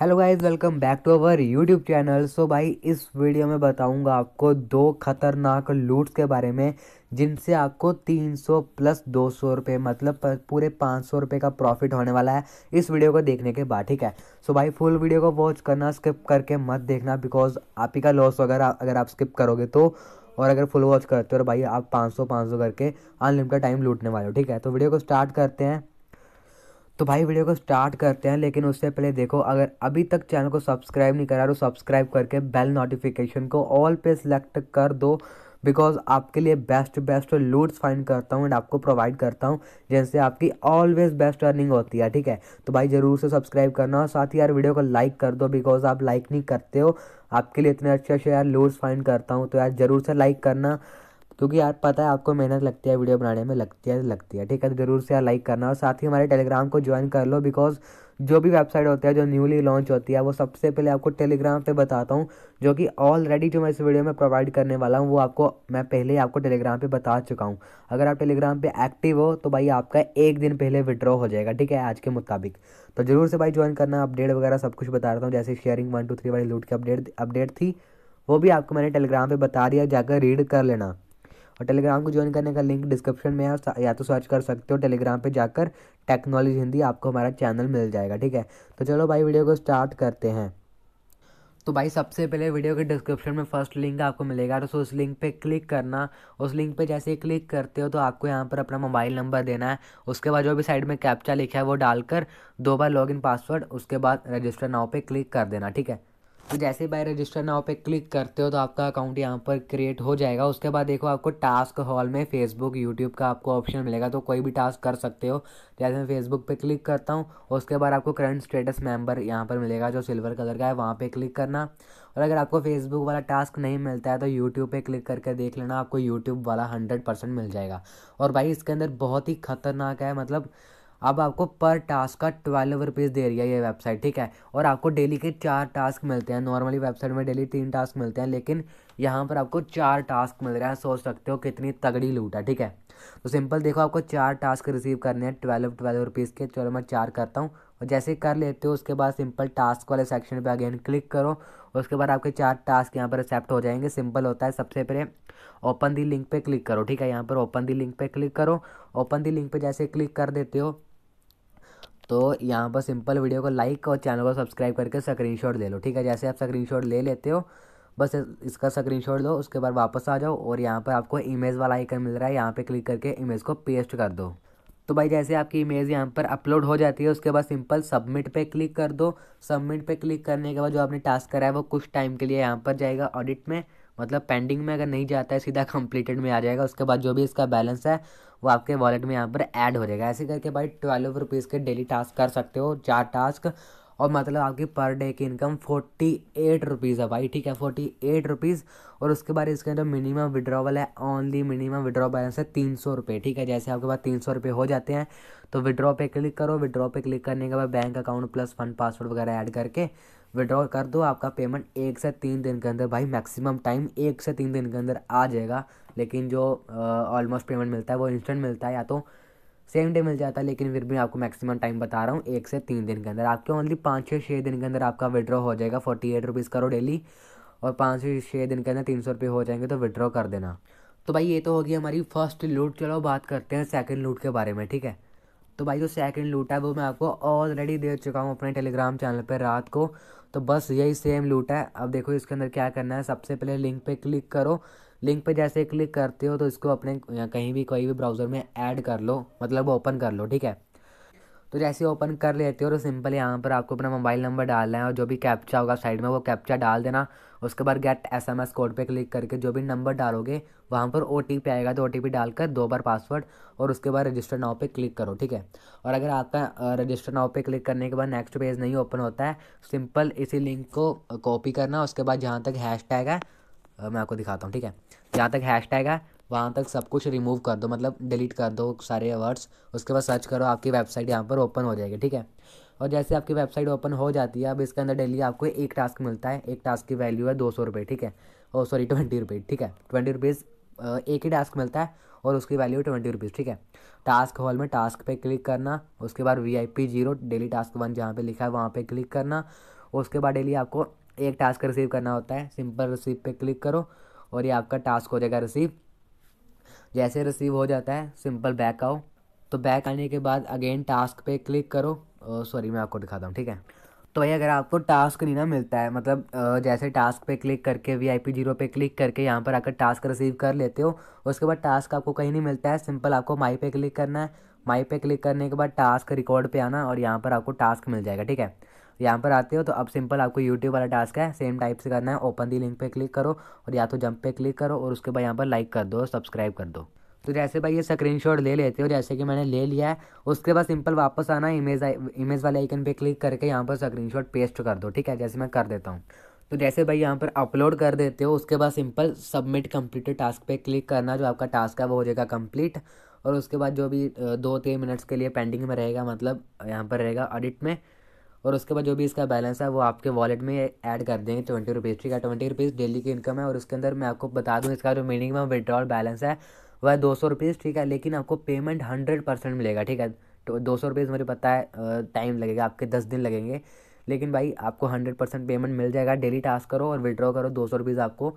hello guys welcome back to our YouTube channel so भाई इस video में बताऊंगा आपको दो खतरनाक लूट्स के बारे में जिनसे आपको 300 प्लस दो सौ रुपये मतलब पूरे पाँच सौ रुपये का प्रॉफिट होने वाला है इस वीडियो को देखने के बाद ठीक है सो भाई फुल वीडियो को वॉच करना स्किप करके मत देखना बिकॉज आप ही का लॉस अगर अगर आप स्किप करोगे तो और अगर फुल वॉच करते हो तो भाई आप पाँच सौ करके अनलिमिटेड टाइम लूटने वाले हो ठीक है तो वीडियो को स्टार्ट करते हैं तो भाई वीडियो को स्टार्ट करते हैं लेकिन उससे पहले देखो अगर अभी तक चैनल को सब्सक्राइब नहीं करा तो सब्सक्राइब करके बेल नोटिफिकेशन को ऑल पे सिलेक्ट कर दो बिकॉज आपके लिए बेस्ट बेस्ट लूट्स फाइंड करता हूँ एंड आपको प्रोवाइड करता हूँ जिनसे आपकी ऑलवेज बेस्ट अर्निंग होती है ठीक है तो भाई ज़रूर से सब्सक्राइब करना और साथ ही यार वीडियो को लाइक कर दो बिकॉज आप लाइक नहीं करते हो आपके लिए इतने अच्छे अच्छे यार लूट्स फाइंड करता हूँ तो यार ज़रूर से लाइक करना क्योंकि यार पता है आपको मेहनत लगती है वीडियो बनाने में लगती है लगती है ठीक है ज़रूर से यार लाइक करना और साथ ही हमारे टेलीग्राम को ज्वाइन कर लो बिकॉज जो भी वेबसाइट होती है जो न्यूली लॉन्च होती है वो सबसे पहले आपको टेलीग्राम पे बताता हूँ जो कि ऑलरेडी जो मैं इस वीडियो में प्रोवाइड करने वाला हूँ वो आपको मैं पहले ही आपको टेलीग्राम पे बता चुका हूँ अगर आप टेलीग्राम पे एक्टिव हो तो भाई आपका एक दिन पहले विड्रॉ हो जाएगा ठीक है आज के मुताबिक तो ज़रूर से भाई ज्वाइन करना अपडेट वगैरह सब कुछ बता रहा हूँ जैसे शेयरिंग वन टू थ्री वाली लूट की अपडेट अपडेट थी वो भी आपको मैंने टेलीग्राम पर बता दिया जाकर रीड कर लेना और टेलीग्राम को ज्वाइन करने का लिंक डिस्क्रिप्शन में है या तो सर्च कर सकते हो टेलीग्राम पर जाकर टेक्नोलॉजी हिंदी आपको हमारा चैनल मिल जाएगा ठीक है तो चलो भाई वीडियो को स्टार्ट करते हैं तो भाई सबसे पहले वीडियो के डिस्क्रिप्शन में फर्स्ट लिंक आपको मिलेगा तो उस लिंक पे क्लिक करना उस लिंक पे जैसे ही क्लिक करते हो तो आपको यहाँ पर अपना मोबाइल नंबर देना है उसके बाद जो भी साइड में कैप्चा लिखा है वो डालकर दो बार लॉगिन पासवर्ड उसके बाद रजिस्टर नाव पे क्लिक कर देना ठीक है तो जैसे ही बाई रजिस्टर नाव पे क्लिक करते हो तो आपका अकाउंट यहाँ पर क्रिएट हो जाएगा उसके बाद देखो आपको टास्क हॉल में फेसबुक यूट्यूब का आपको ऑप्शन मिलेगा तो कोई भी टास्क कर सकते हो जैसे मैं फेसबुक पे क्लिक करता हूँ उसके बाद आपको करंट स्टेटस मेंबर यहाँ पर मिलेगा जो सिल्वर कलर का है वहाँ पर क्लिक करना और अगर आपको फेसबुक वाला टास्क नहीं मिलता है तो यूट्यूब पर क्लिक करके देख लेना आपको यूट्यूब वाला हंड्रेड मिल जाएगा और भाई इसके अंदर बहुत ही खतरनाक है मतलब अब आपको पर टास्क का ट्वेल्व रुपीज़ दे रही है ये वेबसाइट ठीक है और आपको डेली के चार टास्क मिलते हैं नॉर्मली वेबसाइट में डेली तीन टास्क मिलते हैं लेकिन यहाँ पर आपको चार टास्क मिल रहा है सोच सकते हो कितनी तगड़ी लूट है ठीक है तो सिंपल देखो आपको चार टास्क रिसीव करने हैं ट्वेल्व ट्वेल्व रुपीज़ के चलो मैं चार करता हूँ और जैसे कर लेते हो उसके बाद सिंपल टास्क वाले सेक्शन पे अगेन क्लिक करो उसके बाद आपके चार टास्क यहाँ पर एक्सेप्ट हो जाएंगे सिंपल होता है सबसे पहले ओपन दी लिंक पे क्लिक करो ठीक है यहाँ पर ओपन दी लिंक पे क्लिक करो ओपन दी लिंक पे जैसे क्लिक कर देते हो तो यहाँ पर सिंपल वीडियो को लाइक और चैनल को सब्सक्राइब करके स्क्रीन ले लो ठीक है जैसे आप स्क्रीन ले लेते हो बस इसका शॉट लो उसके बाद वापस आ जाओ और यहाँ पर आपको इमेज वाला आइकन मिल रहा है यहाँ पे क्लिक करके इमेज को पेस्ट कर दो तो भाई जैसे आपकी इमेज यहाँ पर अपलोड हो जाती है उसके बाद सिंपल सबमिट पे क्लिक कर दो सबमिट पे क्लिक करने के बाद जो आपने टास्क करा है वो कुछ टाइम के लिए यहाँ पर जाएगा ऑडिट में मतलब पेंडिंग में अगर नहीं जाता है सीधा कंप्लीटेड में आ जाएगा उसके बाद जो भी इसका बैलेंस है वो आपके वॉलेट में यहाँ पर ऐड हो जाएगा ऐसे करके भाई ट्वेल्व रुपीज़ के डेली टास्क कर सकते हो चार टास्क और मतलब आपकी पर डे की इनकम फोर्टी एट रुपीज़ है भाई ठीक है फोर्टी एट रुपीज़ और उसके बाद इसके अंदर मिनिमम विड्रॉवल है ओनली मिनिमम विड्रॉ बैलेंस है तीन सौ रुपये ठीक है जैसे आपके पास तीन सौ रुपये हो जाते हैं तो विड्रॉ पे क्लिक करो विड्रॉ पे क्लिक करने के बाद bank account plus fund password वगैरह ऐड करके विड्रॉ कर दो आपका पेमेंट एक से तीन दिन के अंदर भाई मैक्सिमम टाइम एक से तीन दिन के अंदर आ जाएगा लेकिन जो ऑलमोस्ट पेमेंट मिलता है वो इंस्टेंट मिलता है या तो सेम डे मिल जाता है लेकिन फिर भी आपको मैक्सिमम टाइम बता रहा हूँ एक से तीन दिन के अंदर आपके ओनली पाँच छः छः दिन के अंदर आपका विड्रॉ हो जाएगा फोर्टी एट रुपीज़ करो डेली और पाँच से छः दिन के अंदर तीन सौ रुपये हो जाएंगे तो विड्रॉ कर देना तो भाई ये तो होगी हमारी फर्स्ट लूट चलो बात करते हैं सेकेंड लूट के बारे में ठीक है तो भाई जो सेकेंड लूट है वो मैं आपको ऑलरेडी दे चुका हूँ अपने टेलीग्राम चैनल पर रात को तो बस यही सेम लूट है अब देखो इसके अंदर क्या करना है सबसे पहले लिंक पे क्लिक करो लिंक पे जैसे क्लिक करते हो तो इसको अपने कहीं भी कोई भी ब्राउज़र में ऐड कर लो मतलब ओपन कर लो ठीक है तो जैसे ओपन कर लेते हो तो सिंपल यहाँ पर आपको अपना मोबाइल नंबर डालना है और जो भी कैप्चा होगा साइड में वो कैप्चा डाल देना उसके बाद get S M S code पर क्लिक करके जो भी नंबर डालोगे वहाँ पर ओ टी पी आएगा तो ओ टी पी डालकर दो बार पासवर्ड और उसके बाद रजिस्टर नाव पे क्लिक करो ठीक है और अगर आपका रजिस्टर नाव पे क्लिक करने के बाद नेक्स्ट पेज नहीं ओपन होता है सिंपल इसी लिंक को कॉपी करना उसके बाद जहाँ तक हैश टैग है मैं आपको दिखाता हूँ ठीक है जहाँ तक हैश टैग है वहाँ तक सब कुछ रिमूव कर दो मतलब डिलीट कर दो सारे वर्ड्स उसके बाद सर्च करो आपकी वेबसाइट यहाँ पर ओपन हो जाएगी ठीक है और जैसे आपकी वेबसाइट ओपन हो जाती है अब इसके अंदर डेली आपको एक टास्क मिलता है एक टास्क की वैल्यू है दो सौ रुपये ठीक है और सॉरी ट्वेंटी रुपये ठीक है ट्वेंटी रुपीज़ एक ही टास्क मिलता है और उसकी वैल्यू ट्वेंटी रुपीज़ ठीक है टास्क हॉल में टास्क पे क्लिक करना उसके बाद V I P zero daily task one जहाँ पर लिखा है वहाँ पर क्लिक करना उसके बाद डेली आपको एक टास्क रिसीव करना होता है सिंपल रिसीव पे क्लिक करो और ये आपका टास्क हो जाएगा रिसीव जैसे रिसीव हो जाता है सिंपल बैक आओ तो बैक आने के बाद अगेन टास्क पे क्लिक करो सॉरी मैं आपको दिखाता हूँ ठीक है तो भाई अगर आपको टास्क नहीं ना मिलता है मतलब जैसे टास्क पे क्लिक करके वी आई पी जीरो पे क्लिक करके यहाँ पर आकर टास्क रिसीव कर लेते हो उसके बाद टास्क आपको कहीं नहीं मिलता है सिंपल आपको माई पे क्लिक करना है माई पे क्लिक करने के बाद टास्क रिकॉर्ड पे आना और यहाँ पर आपको टास्क मिल जाएगा ठीक है यहाँ पर आते हो तो अब सिंपल आपको यूट्यूब वाला टास्क है सेम टाइप से करना है ओपन दी लिंक पर क्लिक करो और या तो जंप पे क्लिक करो और उसके बाद यहाँ पर लाइक कर दो और सब्सक्राइब कर दो तो जैसे भाई ये स्क्रीनशॉट ले लेते हो जैसे कि मैंने ले लिया है उसके बाद सिंपल वापस आना इमेज इमेज वाले आइकन पे क्लिक करके यहाँ पर स्क्रीनशॉट पेस्ट कर दो ठीक है जैसे मैं कर देता हूँ तो जैसे भाई यहाँ पर अपलोड कर देते हो उसके बाद सिंपल सबमिट कम्प्लीटेड टास्क पे क्लिक करना जो आपका टास्क है वो हो जाएगा कंप्लीट और उसके बाद जो भी दो तीन मिनट्स के लिए पेंडिंग में रहेगा मतलब यहाँ पर रहेगा ऑडिट में और उसके बाद जो भी इसका बैलेंस है वो आपके वॉलेट में ऐड कर देंगे ट्वेंटी रुपीज़ ठीक है ट्वेंटी रुपीज़ डेली की इनकम है और उसके अंदर मैं आपको बता दूँ इसका जो मिनिमम विड्रॉल बैलेंस है वह है दो सौ रुपीज़ ठीक है लेकिन आपको पेमेंट हंड्रेड परसेंट मिलेगा ठीक है तो दो सौ रुपीज़ मुझे पता है टाइम लगेगा आपके दस दिन लगेंगे लेकिन भाई आपको हंड्रेड परसेंट पेमेंट मिल जाएगा डेली टास्क करो और विड्रॉ करो दो सौ रुपीज़ आपको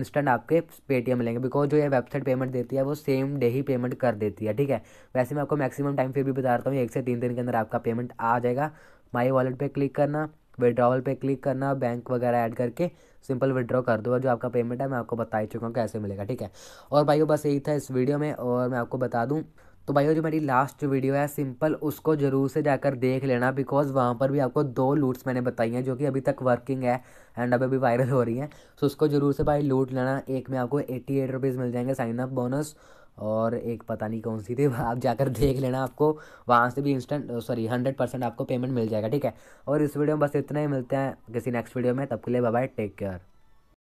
इंस्टेंट आपके पेटीएम मिलेंगे बिकॉज जो ये वेबसाइट पेमेंट देती है वो सेम डे ही पेमेंट कर देती है ठीक है वैसे मैं आपको मैक्सिमम टाइम फिर भी बता रहा हूँ एक से तीन दिन के अंदर आपका पेमेंट आ जाएगा माई वॉलेट पर क्लिक करना विड्रॉवल पे क्लिक करना बैंक वगैरह ऐड करके सिंपल विड्रॉ कर दो और जो आपका पेमेंट है मैं आपको बता ही चुका हूँ कैसे मिलेगा ठीक है और भाइयों बस यही था इस वीडियो में और मैं आपको बता दूँ तो भाइयों जो मेरी लास्ट वीडियो है सिंपल उसको ज़रूर से जाकर देख लेना बिकॉज वहाँ पर भी आपको दो लूट्स मैंने बताई हैं जो कि अभी तक वर्किंग है एंड अभी अभी वायरल हो रही हैं सो तो उसको ज़रूर से भाई लूट लेना एक में आपको एट्टी एट रुपीज़ मिल जाएंगे साइन अप बोनस और एक पता नहीं कौन सी थी आप जाकर देख लेना आपको वहाँ से भी इंस्टेंट सॉरी हंड्रेड परसेंट आपको पेमेंट मिल जाएगा ठीक है और इस वीडियो में बस इतना ही मिलते हैं किसी नेक्स्ट वीडियो में तब के लिए बाय टेक केयर